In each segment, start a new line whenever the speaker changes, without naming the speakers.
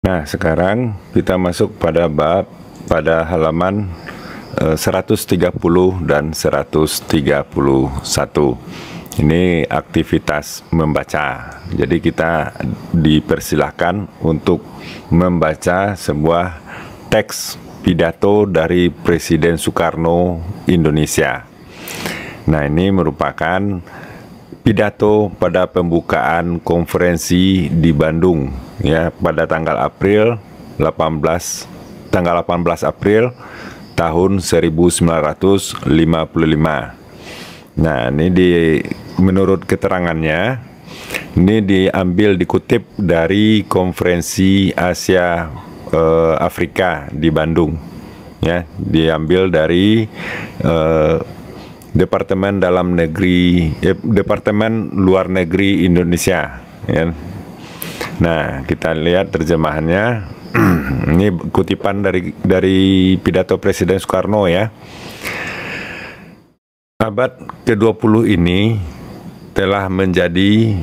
Nah, sekarang kita masuk pada bab pada halaman e, eh, 130 dan 131. Ini aktivitas membaca. Jadi kita dipersilahkan untuk membaca sebuah teks pidato dari Presiden Soekarno Indonesia. Nah, ini merupakan pidato pada pembukaan konferensi di Bandung ya pada tanggal April 18 tanggal 18 April tahun 1955. Nah, ini di menurut keterangannya ini diambil dikutip dari konferensi Asia eh, Afrika di Bandung ya, diambil dari eh, Departemen Dalam Negeri eh, Departemen Luar Negeri Indonesia ya. Nah, kita lihat terjemahannya. Ini kutipan dari dari pidato Presiden Soekarno ya. Abad ke-20 ini telah menjadi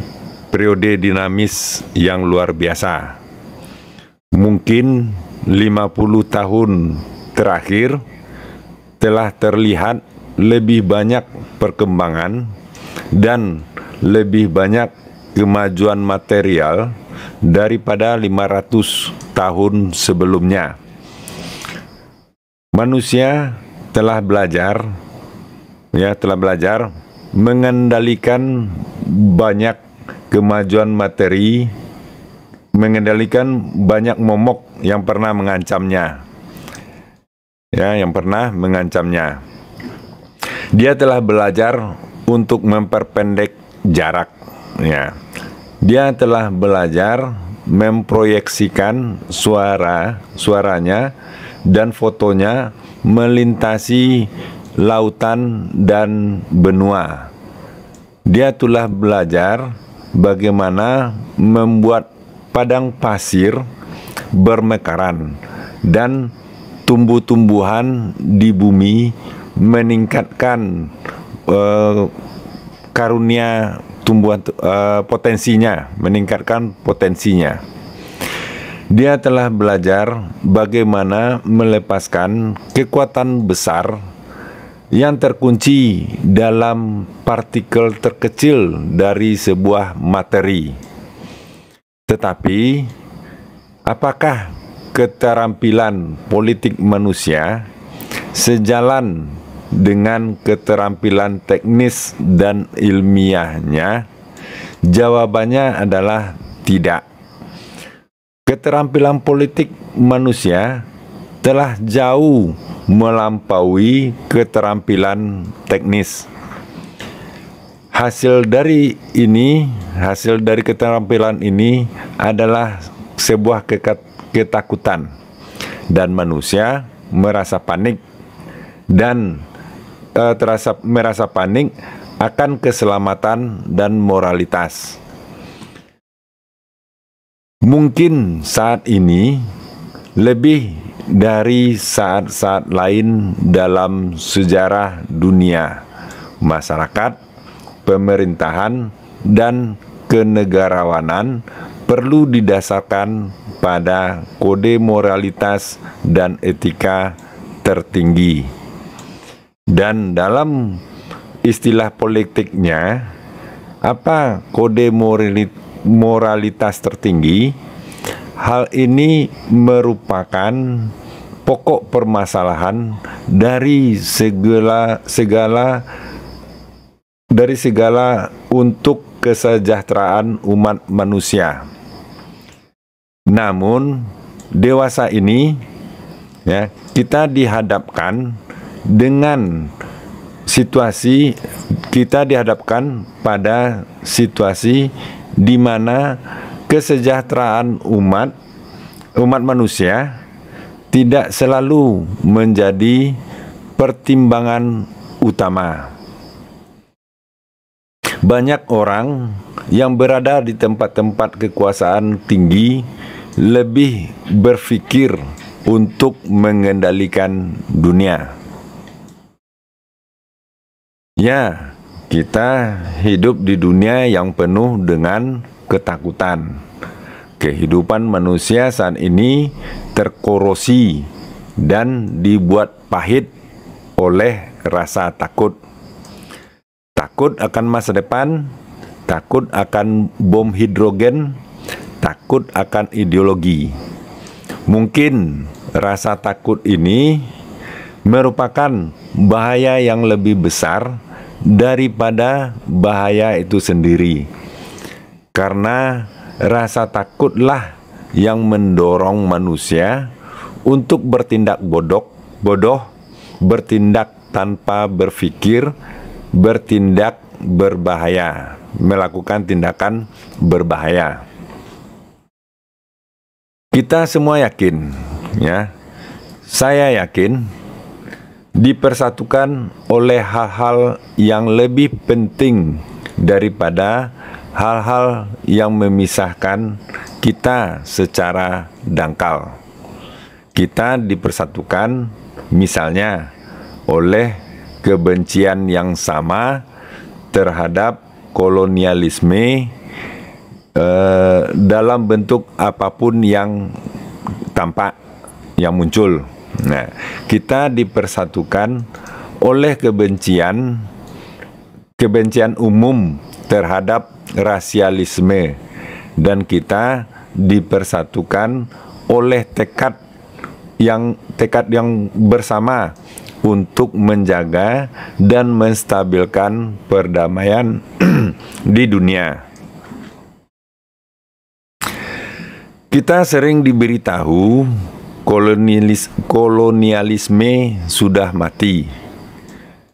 periode dinamis yang luar biasa. Mungkin 50 tahun terakhir telah terlihat lebih banyak perkembangan dan lebih banyak kemajuan material daripada 500 tahun sebelumnya. Manusia telah belajar ya, telah belajar mengendalikan banyak kemajuan materi, mengendalikan banyak momok yang pernah mengancamnya. Ya, yang pernah mengancamnya. Dia telah belajar untuk memperpendek jarak. Ya. Dia telah belajar memproyeksikan suara suaranya dan fotonya melintasi lautan dan benua. Dia telah belajar bagaimana membuat padang pasir bermekaran dan tumbuh-tumbuhan di bumi meningkatkan uh, karunia tumbuhan uh, potensinya, meningkatkan potensinya. Dia telah belajar bagaimana melepaskan kekuatan besar yang terkunci dalam partikel terkecil dari sebuah materi. Tetapi, apakah keterampilan politik manusia sejalan dengan keterampilan teknis dan ilmiahnya? Jawabannya adalah tidak. Keterampilan politik manusia telah jauh melampaui keterampilan teknis. Hasil dari ini, hasil dari keterampilan ini adalah sebuah ketakutan dan manusia merasa panik dan uh, terasa merasa panik akan keselamatan dan moralitas. Mungkin saat ini lebih dari saat-saat lain dalam sejarah dunia, masyarakat, pemerintahan, dan kenegarawanan perlu didasarkan pada kode moralitas dan etika tertinggi dan dalam istilah politiknya apa kode moralitas tertinggi? Hal ini merupakan pokok permasalahan dari segala segala dari segala untuk kesejahteraan umat manusia. Namun dewasa ini ya kita dihadapkan dengan situasi kita dihadapkan pada situasi di mana kesejahteraan umat umat manusia tidak selalu menjadi pertimbangan utama. Banyak orang yang berada di tempat-tempat kekuasaan tinggi lebih berpikir untuk mengendalikan dunia Ya, kita hidup di dunia yang penuh dengan ketakutan. Kehidupan manusia saat ini terkorosi dan dibuat pahit oleh rasa takut. Takut akan masa depan, takut akan bom hidrogen, takut akan ideologi. Mungkin rasa takut ini merupakan bahaya yang lebih besar daripada bahaya itu sendiri. Karena rasa takutlah yang mendorong manusia untuk bertindak bodoh, bodoh, bertindak tanpa berpikir, bertindak berbahaya, melakukan tindakan berbahaya. Kita semua yakin, ya. Saya yakin dipersatukan oleh hal-hal yang lebih penting daripada hal-hal yang memisahkan kita secara dangkal. Kita dipersatukan misalnya oleh kebencian yang sama terhadap kolonialisme eh, dalam bentuk apapun yang tampak yang muncul Nah, kita dipersatukan oleh kebencian kebencian umum terhadap rasialisme dan kita dipersatukan oleh tekad yang tekad yang bersama untuk menjaga dan menstabilkan perdamaian di dunia. Kita sering diberitahu kolonialis, kolonialisme sudah mati.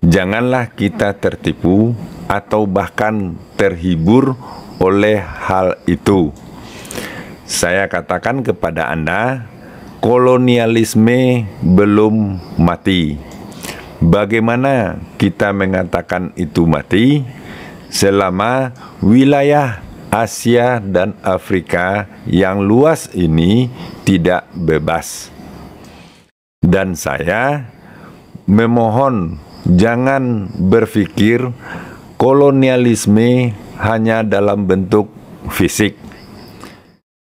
Janganlah kita tertipu atau bahkan terhibur oleh hal itu. Saya katakan kepada Anda, kolonialisme belum mati. Bagaimana kita mengatakan itu mati selama wilayah Asia dan Afrika yang luas ini tidak bebas. Dan saya memohon jangan berpikir kolonialisme hanya dalam bentuk fisik.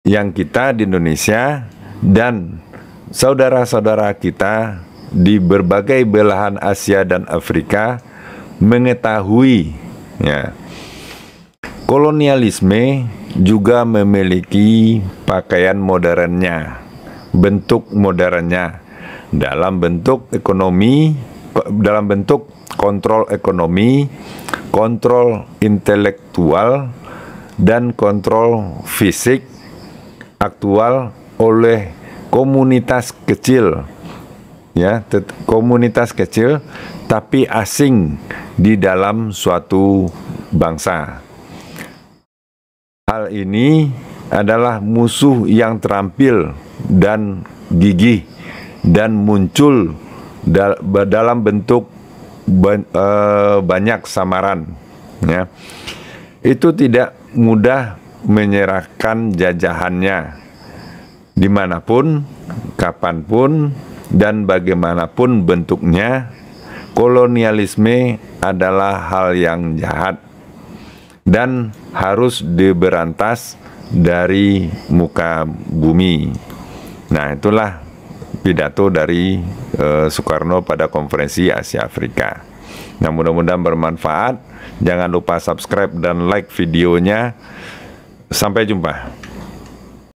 Yang kita di Indonesia dan saudara-saudara kita di berbagai belahan Asia dan Afrika mengetahui ya Kolonialisme juga memiliki pakaian modernnya, bentuk modernnya dalam bentuk ekonomi, dalam bentuk kontrol ekonomi, kontrol intelektual, dan kontrol fisik aktual oleh komunitas kecil ya komunitas kecil tapi asing di dalam suatu bangsa Hal ini adalah musuh yang terampil dan gigih dan muncul dalam bentuk eh, banyak samaran ya. Itu tidak mudah menyerahkan jajahannya dimanapun, kapanpun, dan bagaimanapun bentuknya, kolonialisme adalah hal yang jahat dan harus diberantas dari muka bumi. Nah, itulah pidato dari uh, Soekarno pada konferensi Asia Afrika. Nah, mudah-mudahan bermanfaat. Jangan lupa subscribe dan like videonya. Sampai jumpa.